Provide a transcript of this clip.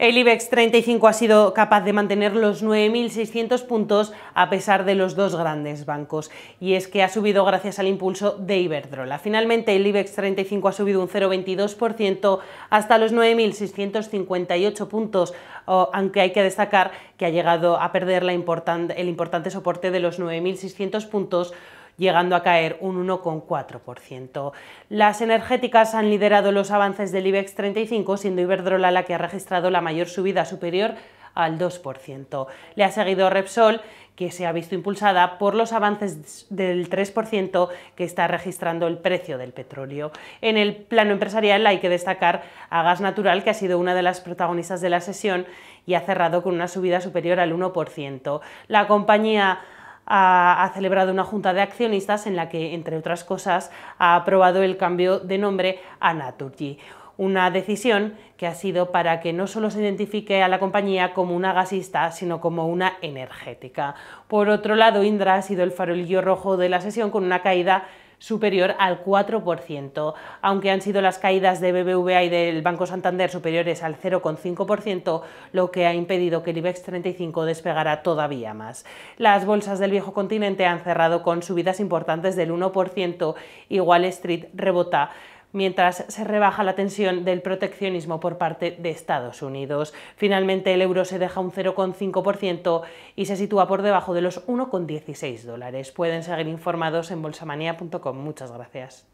El IBEX 35 ha sido capaz de mantener los 9.600 puntos a pesar de los dos grandes bancos, y es que ha subido gracias al impulso de Iberdrola. Finalmente, el IBEX 35 ha subido un 0,22% hasta los 9.658 puntos, aunque hay que destacar que ha llegado a perder el importante soporte de los 9.600 puntos llegando a caer un 1,4%. Las energéticas han liderado los avances del IBEX 35, siendo Iberdrola la que ha registrado la mayor subida superior al 2%. Le ha seguido Repsol, que se ha visto impulsada por los avances del 3% que está registrando el precio del petróleo. En el plano empresarial hay que destacar a Gas Natural, que ha sido una de las protagonistas de la sesión y ha cerrado con una subida superior al 1%. La compañía ha, celebrado una junta de accionistas en la que, entre otras cosas, ha aprobado el cambio de nombre a Naturgy una decisión que ha sido para que no solo se identifique a la compañía como una gasista, sino como una energética. Por otro lado, Indra ha sido el farolillo rojo de la sesión con una caída superior al 4%. Aunque han sido las caídas de BBVA y del Banco Santander superiores al 0,5%, lo que ha impedido que el IBEX 35 despegara todavía más. Las bolsas del viejo continente han cerrado con subidas importantes del 1%, Wall Street rebota mientras se rebaja la tensión del proteccionismo por parte de Estados Unidos. Finalmente, el euro se deja un 0,5% y se sitúa por debajo de los 1,16 dólares. Pueden seguir informados en bolsamanía.com. Muchas gracias.